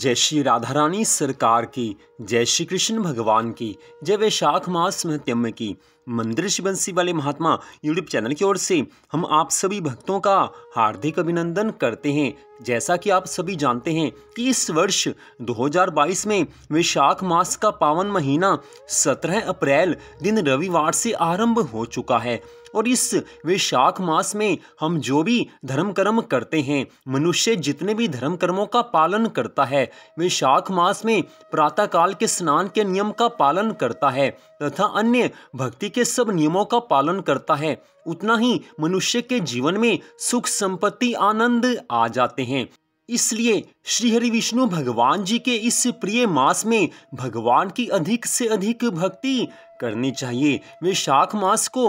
जय श्री राधा रानी सरकार की जय श्री कृष्ण भगवान की जय वैशाख मास महत्यम की मंदिर शिवंशी वाले महात्मा यूट्यूब चैनल की ओर से हम आप सभी भक्तों का हार्दिक अभिनंदन करते हैं जैसा कि आप सभी जानते हैं कि इस वर्ष 2022 में वैशाख मास का पावन महीना 17 अप्रैल दिन रविवार से आरंभ हो चुका है और इस वैशाख मास में हम जो भी धर्म कर्म करते हैं मनुष्य जितने भी धर्म कर्मों का पालन करता है वैशाख मास में प्रातःकाल के स्नान के नियम का पालन करता है तथा अन्य भक्ति के सब नियमों का पालन करता है उतना ही मनुष्य के जीवन में सुख संपत्ति आनंद आ जाते हैं इसलिए श्री हरि विष्णु भगवान जी के इस प्रिय मास में भगवान की अधिक से अधिक भक्ति करनी चाहिए वैशाख मास को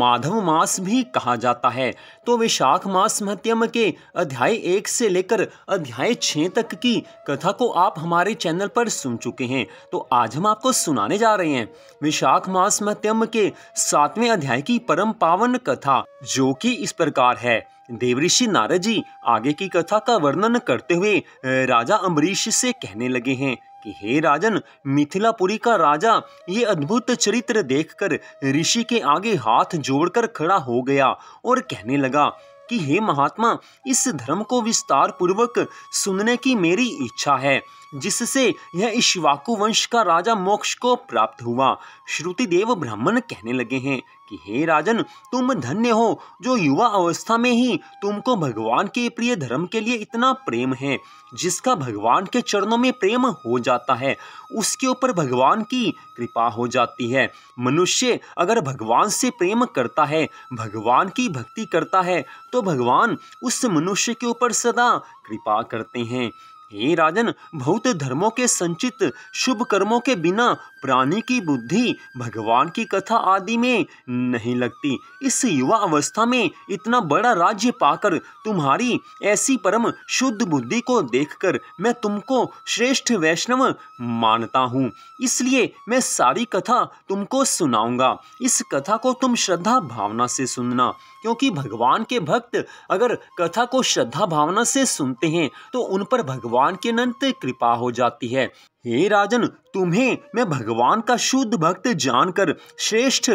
माधव मास भी कहा जाता है तो वैशाख मास महत्यम के अध्याय एक से लेकर अध्याय छः तक की कथा को आप हमारे चैनल पर सुन चुके हैं तो आज हम आपको सुनाने जा रहे हैं विशाख मास महत्यम के सातवें अध्याय की परम पावन कथा जो कि इस प्रकार है देवऋषि नारद जी आगे की कथा का वर्णन करते हुए राजा अम्बरीश से कहने लगे हैं कि हे राजन मिथिलापुरी का राजा ये अद्भुत चरित्र देखकर ऋषि के आगे हाथ जोड़कर खड़ा हो गया और कहने लगा कि हे महात्मा इस धर्म को विस्तार पूर्वक सुनने की मेरी इच्छा है जिससे यह इश्वाकु वंश का राजा मोक्ष को प्राप्त हुआ श्रुति देव ब्राह्मण कहने लगे हैं कि हे राजन तुम धन्य हो जो युवा अवस्था में ही तुमको भगवान के प्रिय धर्म के लिए इतना प्रेम है जिसका भगवान के चरणों में प्रेम हो जाता है उसके ऊपर भगवान की कृपा हो जाती है मनुष्य अगर भगवान से प्रेम करता है भगवान की भक्ति करता है तो भगवान उस मनुष्य के ऊपर सदा कृपा करते हैं हे राजन बहुत धर्मों के संचित शुभ कर्मों के बिना प्राणी की बुद्धि भगवान की कथा आदि में नहीं लगती इस युवा अवस्था में इतना बड़ा राज्य पाकर तुम्हारी ऐसी परम शुद्ध बुद्धि को देखकर मैं तुमको श्रेष्ठ वैष्णव मानता हूँ इसलिए मैं सारी कथा तुमको सुनाऊंगा इस कथा को तुम श्रद्धा भावना से सुनना क्योंकि भगवान के भक्त अगर कथा को श्रद्धा भावना से सुनते हैं तो उन पर भगवान भगवान की अनंत कृपा हो जाती है हे राजन तुम्हें मैं भगवान का शुद्ध भक्त जानकर श्रेष्ठ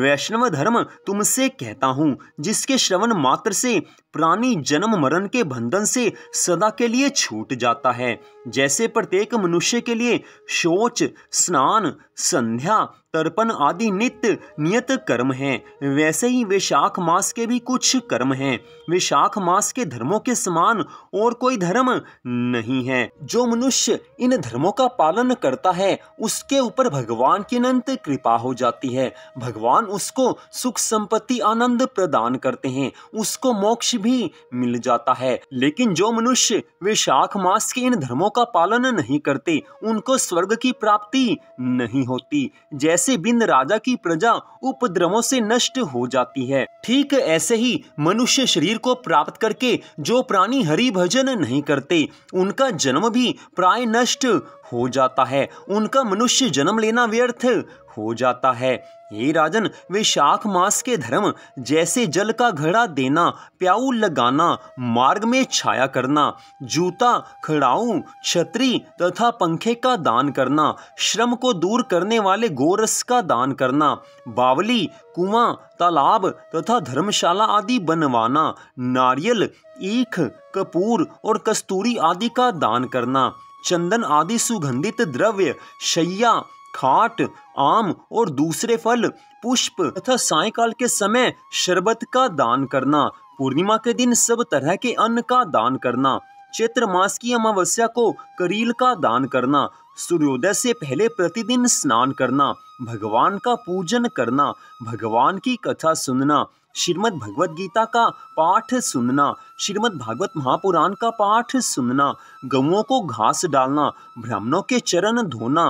वैष्णव धर्म तुमसे कहता हूँ जिसके श्रवण मात्र से प्राणी जन्म मरण के बंधन से सदा के लिए छूट जाता है जैसे प्रत्येक मनुष्य के लिए शोच स्नान संध्या तर्पण आदि नित्य नियत कर्म हैं वैसे ही वैशाख मास के भी कुछ कर्म हैं वैशाख मास के धर्मों के समान और कोई धर्म नहीं है जो मनुष्य इन धर्मों का का पालन करता है उसके ऊपर भगवान की अनंत कृपा हो जाती है भगवान उसको सुख संपत्ति आनंद प्रदान करते हैं उसको मोक्ष भी मिल जाता है लेकिन जो मनुष्य वैशाख मास के इन धर्मों का पालन नहीं करते उनको स्वर्ग की प्राप्ति नहीं होती जैसे बिंद राजा की प्रजा उपद्रवों से नष्ट हो जाती है ठीक ऐसे ही मनुष्य शरीर को प्राप्त करके जो प्राणी हरि भजन नहीं करते उनका जन्म भी प्राय नष्ट हो जाता है उनका मनुष्य जन्म लेना व्यर्थ हो जाता है हे राजन वैशाख मास के धर्म जैसे जल का घड़ा देना प्याऊ लगाना मार्ग में छाया करना जूता खड़ाऊ छतरी तथा पंखे का दान करना श्रम को दूर करने वाले गोरस का दान करना बावली कुआं तालाब तथा धर्मशाला आदि बनवाना नारियल ईख कपूर और कस्तूरी आदि का दान करना चंदन आदि सुगंधित द्रव्य शैया खाट आम और दूसरे फल पुष्प तथा सायकाल के समय शरबत का दान करना पूर्णिमा के दिन सब तरह के अन्न का दान करना चैत्र मास की अमावस्या को करील का दान करना सूर्योदय से पहले प्रतिदिन स्नान करना भगवान का पूजन करना भगवान की कथा सुनना श्रीमद भगवद गीता का पाठ सुनना श्रीमद भागवत महापुराण का पाठ सुनना गवों को घास डालना ब्राह्मणों के चरण धोना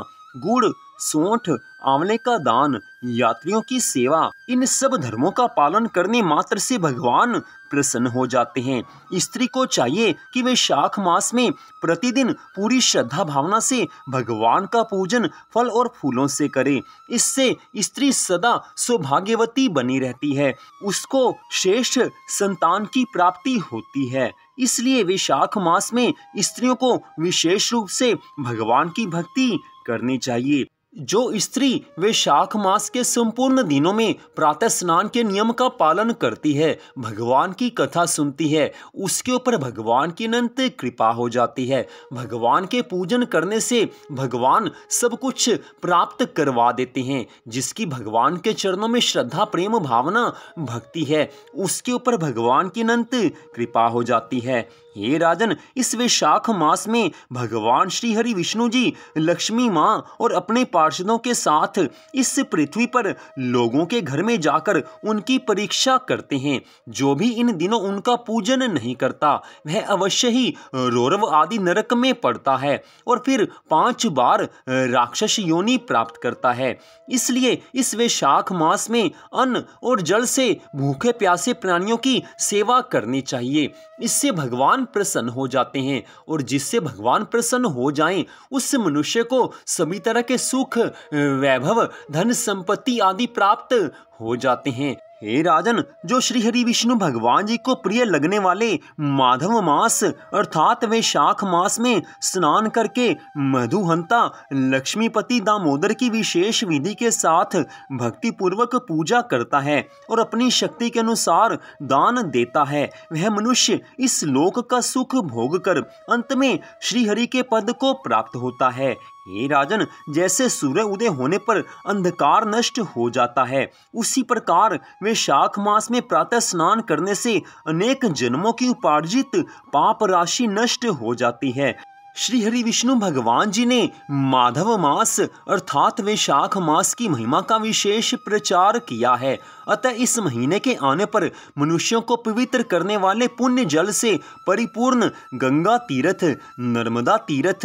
गुड़ सोठ आंवले का दान यात्रियों की सेवा इन सब धर्मों का पालन करने मात्र से भगवान प्रसन्न हो जाते हैं स्त्री को चाहिए कि वे शाख मास में प्रतिदिन पूरी श्रद्धा भावना से भगवान का पूजन फल और फूलों से करे इससे स्त्री सदा सौभाग्यवती बनी रहती है उसको श्रेष्ठ संतान की प्राप्ति होती है इसलिए विशाख मास में स्त्रियों को विशेष रूप से भगवान की भक्ति करनी चाहिए जो स्त्री वे शाख मास के संपूर्ण दिनों में प्रातः स्नान के नियम का पालन करती है भगवान की कथा सुनती है उसके ऊपर भगवान की अनंत कृपा हो जाती है भगवान के पूजन करने से भगवान सब कुछ प्राप्त करवा देते हैं जिसकी भगवान के चरणों में श्रद्धा प्रेम भावना भक्ति है उसके ऊपर भगवान की अनंत कृपा हो जाती है हे राजन इस वैशाख मास में भगवान श्री हरि विष्णु जी लक्ष्मी माँ और अपने पार्षदों के साथ इस पृथ्वी पर लोगों के घर में जाकर उनकी परीक्षा करते हैं जो भी इन दिनों उनका पूजन नहीं करता वह अवश्य ही रौरव आदि नरक में पड़ता है और फिर पांच बार राक्षस योनि प्राप्त करता है इसलिए इस वैशाख मास में अन्न और जल से भूखे प्यासे प्राणियों की सेवा करनी चाहिए इससे भगवान प्रसन्न हो जाते हैं और जिससे भगवान प्रसन्न हो जाएं उस मनुष्य को सभी तरह के सुख सुख वैभव धन संपत्ति आदि प्राप्त हो जाते हैं हे राजन जो श्री हरि विष्णु भगवान जी को प्रिय लगने वाले माधव मास अर्थात वे शाख मास में स्नान करके मधुहंता लक्ष्मीपति दामोदर की विशेष विधि के साथ भक्ति पूर्वक पूजा करता है और अपनी शक्ति के अनुसार दान देता है वह मनुष्य इस लोक का सुख भोगकर अंत में श्री हरि के पद को प्राप्त होता है हे राजन जैसे सूर्य उदय होने पर अंधकार नष्ट हो जाता है उसी प्रकार वे शाख मास में प्रातः स्नान करने से अनेक जन्मों की उपार्जित पाप राशि नष्ट हो जाती है श्री हरि विष्णु भगवान जी ने माधव मास अर्थात वे शाख मास की महिमा का विशेष प्रचार किया है अतः इस महीने के आने पर मनुष्यों को पवित्र करने वाले पुण्य जल से परिपूर्ण गंगा तीर्थ नर्मदा तीर्थ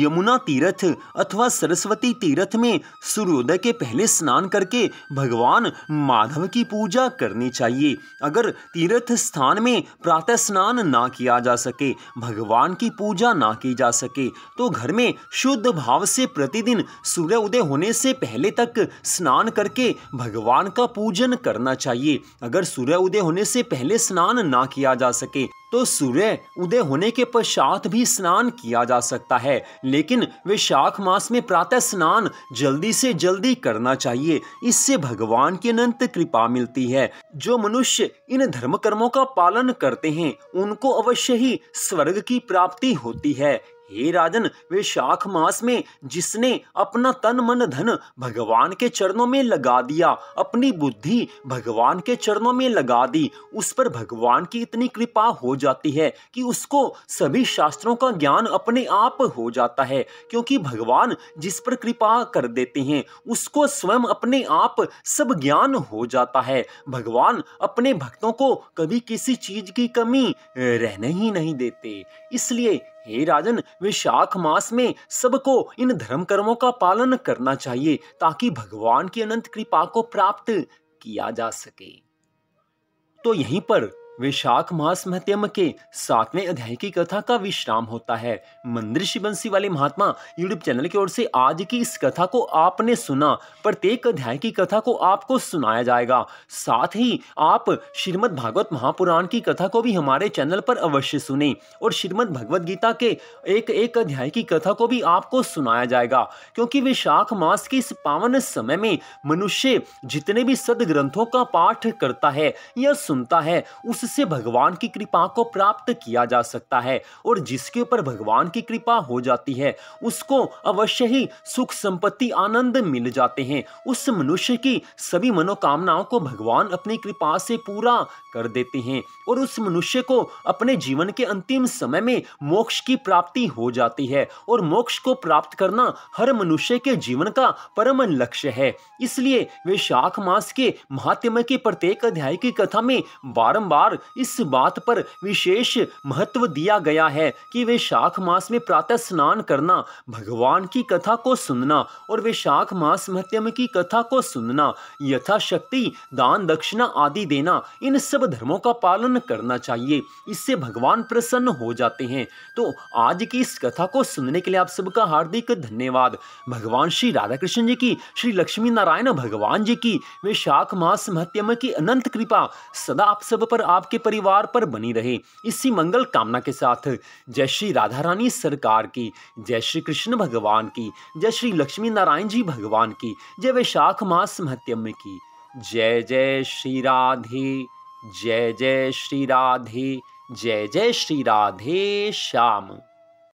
यमुना तीर्थ अथवा सरस्वती तीर्थ में सूर्योदय के पहले स्नान करके भगवान माधव की पूजा करनी चाहिए अगर तीर्थ स्थान में प्रातः स्नान ना किया जा सके भगवान की पूजा ना की जा सके तो घर में शुद्ध भाव से प्रतिदिन सूर्य उदय होने से पहले तक स्नान करके भगवान का पूजन करना चाहिए अगर सूर्य उदय होने से पहले स्नान ना किया जा सके तो सूर्य उदय होने के पश्चात भी स्नान किया जा सकता है लेकिन वे शाख मास में प्रातः स्नान जल्दी से जल्दी करना चाहिए इससे भगवान की अनंत कृपा मिलती है जो मनुष्य इन धर्म कर्मों का पालन करते हैं उनको अवश्य ही स्वर्ग की प्राप्ति होती है हे राजन वे शाख मास में जिसने अपना तन मन धन भगवान के चरणों में लगा दिया अपनी बुद्धि भगवान के चरणों में लगा दी उस पर भगवान की इतनी कृपा हो जाती है कि उसको सभी शास्त्रों का ज्ञान अपने आप हो जाता है क्योंकि भगवान जिस पर कृपा कर देते हैं उसको स्वयं अपने आप सब ज्ञान हो जाता है भगवान अपने भक्तों को कभी किसी चीज की कमी रहने ही नहीं देते इसलिए हे राजन विशाख मास में सबको इन धर्म कर्मों का पालन करना चाहिए ताकि भगवान की अनंत कृपा को प्राप्त किया जा सके तो यहीं पर विशाख मास महत्यम के सातवें अध्याय की कथा का विश्राम होता है मंदिर शिवंशी वाले महात्मा यूट्यूब चैनल की ओर से आज की इस कथा को आपने सुना प्रत्येक अध्याय की कथा को आपको सुनाया जाएगा साथ ही आप श्रीमद भागवत महापुराण की कथा को भी हमारे चैनल पर अवश्य सुने और श्रीमद भगवद गीता के एक एक अध्याय की कथा को भी आपको सुनाया जाएगा क्योंकि विशाख मास के इस पावन समय में मनुष्य जितने भी ग्रंथों का पाठ करता है या सुनता है उस जिससे भगवान की कृपा को प्राप्त किया जा सकता है और जिसके ऊपर भगवान की कृपा हो जाती है उसको अवश्य ही सुख संपत्ति आनंद मिल जाते हैं उस मनुष्य की सभी मनोकामनाओं को भगवान अपनी कृपा से पूरा कर देते हैं और उस मनुष्य को अपने जीवन के अंतिम समय में मोक्ष की प्राप्ति हो जाती है और मोक्ष को प्राप्त करना हर मनुष्य के जीवन का परम लक्ष्य है इसलिए वे शाख मास के महात्म्य के प्रत्येक अध्याय की कथा में बारंबार इस बात पर विशेष महत्व दिया गया है कि वे शाख मास में प्रातः स्नान करना भगवान की कथा को सुनना और वे शाख मास महत्यम की कथा को सुनना यथाशक्ति दान दक्षिणा आदि देना इन सब धर्मों का पालन करना चाहिए इससे भगवान प्रसन्न हो जाते हैं तो आज की इस कथा को सुनने के लिए आप सबका हार्दिक धन्यवाद भगवान श्री राधा कृष्ण जी की श्री लक्ष्मी नारायण भगवान जी की वे शाख मास महत्यम की अनंत कृपा सदा आप सब पर आप आपके परिवार पर बनी रहे इसी मंगल कामना के साथ जय श्री राधा रानी सरकार की जय श्री कृष्ण भगवान की जय श्री लक्ष्मी नारायण जी भगवान की जय वैशाख मास महत्यम की जय जय श्री राधे जय जय श्री राधे जय जय श्री राधे श्याम